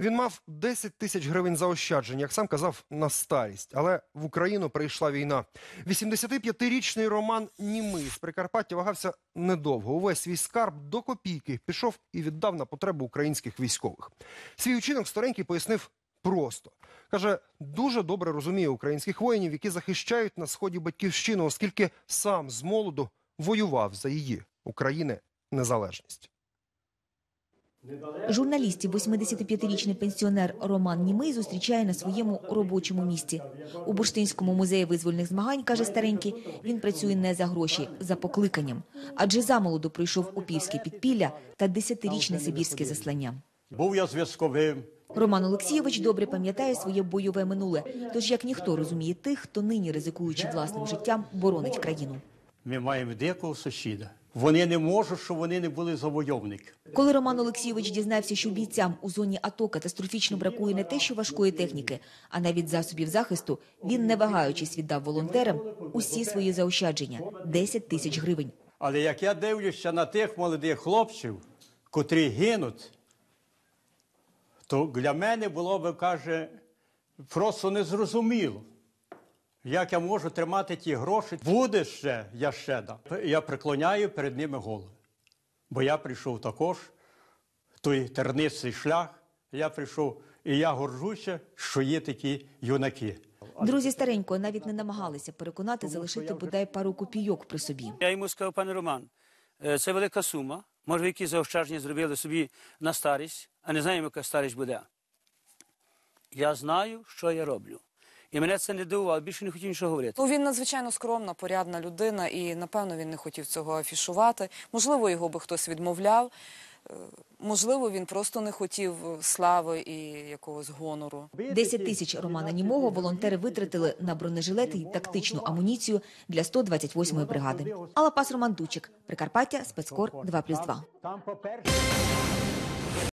Він мав 10 тисяч гривень заощаджень, як сам казав, на старість. Але в Україну прийшла війна. 85-річний Роман Німий з Прикарпаття вагався недовго. Увесь свій скарб до копійки пішов і віддав на потребу українських військових. Свій учинок старенький пояснив просто каже: дуже добре розуміє українських воїнів, які захищають на сході батьківщину, оскільки сам з молоду воював за її України незалежність. Журналістів 85-річний пенсіонер Роман Німий зустрічає на своєму робочому місці. У Бурштинському музеї визвольних змагань каже старенький, він працює не за гроші, за покликанням, адже замолоду пройшов півське підпілля та десятирічне сибірське заслання. Був я зв'язковим. Роман Олексійович добре пам'ятає своє бойове минуле, тож як ніхто розуміє тих, хто нині ризикуючи власним життям, боронить країну. Ми маємо дикого сусіда. Вони не можуть, щоб вони не були завойовники. Коли Роман Олексійович дізнався, що бійцям у зоні АТО катастрофічно бракує не те, що важкої техніки, а навіть засобів захисту, він не вагаючись віддав волонтерам усі свої заощадження 10 тисяч гривень. Але як я дивлюся на тих молодих хлопців, котрі гинуть, то для мене було би каже просто незрозуміло. Як я можу тримати ті гроші? Буде ще я ще да. Я приклоняю перед ними голови. Бо я прийшов також той тернистий шлях. Я прийшов, і я горжуся, що є такі юнаки. Друзі старенько, навіть не намагалися переконати Тому залишити бодай пару копійок при собі. Я йому сказав, пане Роман, е, це велика сума. Може, які заощадження зробили собі на старість, а не знаємо, яка старість буде. Я знаю, що я роблю. І мене це не дивувало, більше не хотів нічого говорити. Ну, він надзвичайно скромна, порядна людина, і напевно він не хотів цього афішувати. Можливо, його би хтось відмовляв, е, можливо, він просто не хотів е, слави і якогось гонору. Десять тисяч Романа Німого волонтери витратили на бронежилети і тактичну амуніцію для 128-ї бригади. Алапас Роман Дучик, Прикарпаття, спецкор 2+,2.